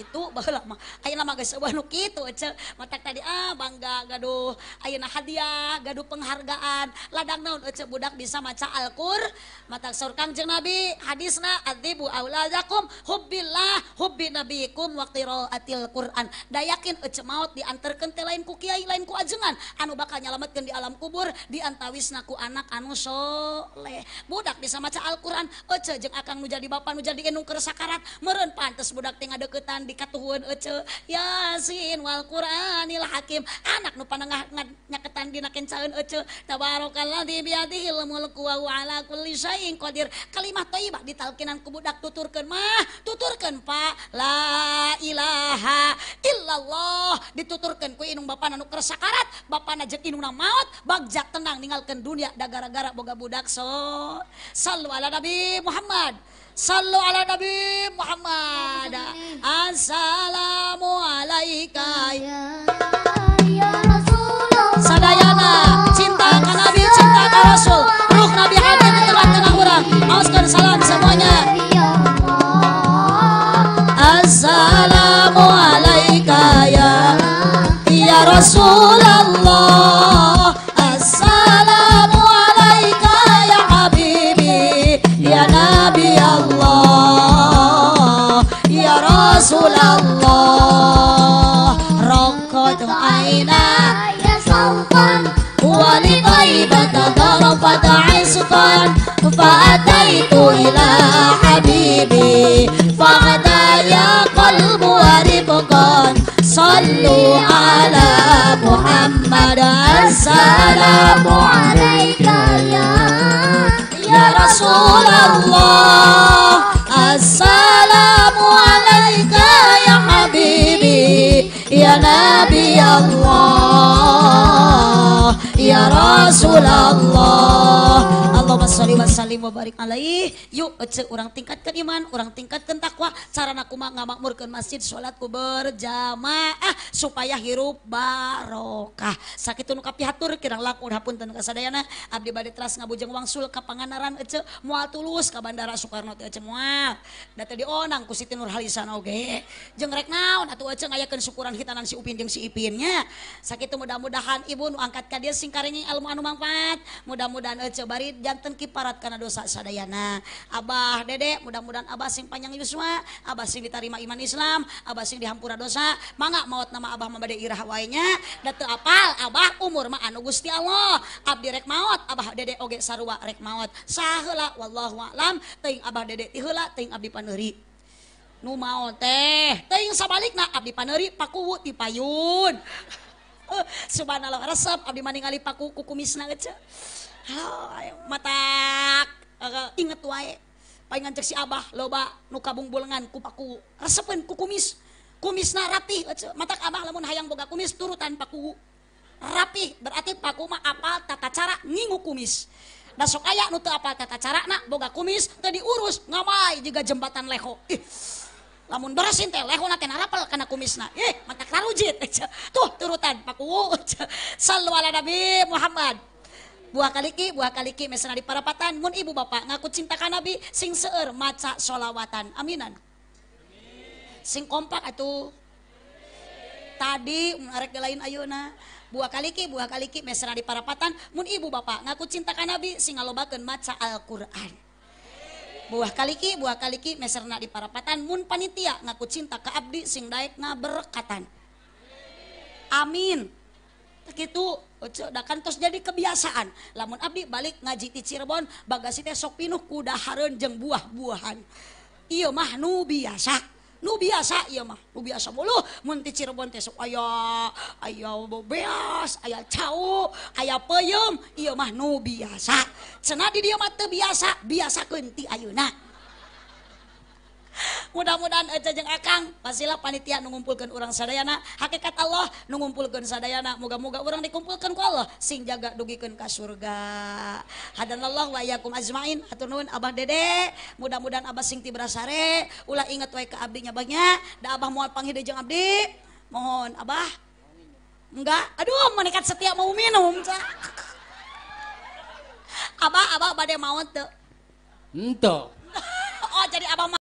itu bak lamaki mata tadi ah, bangga gaduh A hadiah gaduh penghargaan ladang naun ce budak bisa maca Alqur mata surkanjeng nabi hadis na adbukom hobillah hobi Nabikum wakturo Atil Quran Dayakin ce maut diantarkenti lain ku Kyai lain kuajengan anu bakanyalamatkan di alam kubur anta wisnaku anakanu soleh budak bisa maca Alquran je akan menjadi ba menjadi nuker sakararat mepantes budak dengan deketan mau dikatuhan Yazinwalquranilah Hakim anak lupanya ketan dinkinon kalimah dikinan kubudak tuturkan mah tuturkan Pak Laaha illallah dituturkan ku Inung Ba Naukkrayakarat Bapak najjekin maut Bagjak tenang tinggalkan dunia dagara-gara Boga- budakso selalu Nabi Muhammad Sallu ala Nabi Muhammad. Assalamu alaika. Ya Sadayana, cinta ke Nabi, cinta ke Rasul. Ruh Nabi hadir di tengah-tengah orang. Auskan salam semuanya. imbarih y orang tingkat keiman orang tingkat tentang sarana kumamakmurkan masjid salat kubur Jamaahah eh, supaya hirup Barokah sakitngkap piaturkira udahpun kesadaana Abdi ngabujeng wangsul kapanganaran mual tulus ke bandara Soekarno semua data diang kuhalge jeng syukuran hitansi upin si ipinnya sakit mudah-mudahan Ibu angkat Kadir singkar ini ilmuanu manfa mudah-mudahancebarjannten kiparat karena dosa seana Abah Dedek mudah-mudahan Abah sing panjang ini semua aba sirima iman Islam aba si dihampur dosa manga maut nama Abah membada irah hawainya Da apal Abah umurmaan Gustiwokab direk maut Abah Dede ogge sarwa rek maut sahlak walllam teing Abah dedek tila teng Abi pan Nu maut teh teing sa balik na Abdi paneri eh, paku dipayun Subhanalah resep Abi maningali paku kukumimis na mata eh, inget wae dengan ceksi Abah loba numukabung bolngan kupaku resepen ku kumis kumis nah rapi eh, mata Abah namun ayaang boga kumis turutan Pakku rapi berarti Pak kuma apa taka cara nginggu kumis masuk ayaah nut apa kata caranak boga kumis tadi urus ngamai juga jembatan Leho namun berasin karena kumis maka eh, tuh turutan Pak eh, Muhammad buah kaliki buah kaliki mesra di parapatan mun ibu bapak ngaku cinta nabi sing seer maca solawatan aminan sing kompak atau tadi mereka lain ayuna buah kaliki buah kaliki mesra di parapatan mun ibu bapak ngaku cinta nabi sing alobakan maca Al-Qur'an buah kaliki buah kaliki meserna di parapatan mun panitia ngaku cinta ke abdi sing daek ngaberkatan amin begitu ingin kantos jadi kebiasaan lamun i balik ngajiti Cirebon bagasi tesok pinuh kuda Harun jeng buah-buahan yo mah nu biasa nu biasa iya mah Nu biasa buuh meti Cirebon tesok ayo ayo bes ayaah cauh aya payem yo mah nu biasa senengabi dia mata biasa biasa kenti ayunaku mudah-mudahan jeng Akang pastilah panitia nungumpulkan orang sadayana hakikat Allah nungumpulkan sadayana moga-moga orang dikumpulkan ku Allah sing jaga dugikan ke surga hadan Allah wa yakum azmain atur nuhun abah dede mudah-mudahan abah sing sare ulah ingat wae ke abdinya banyak da abah mual panghide jeng abdi mohon abah enggak aduh menikat setia mau minum cah abah abah badai mau tuh ento oh jadi abah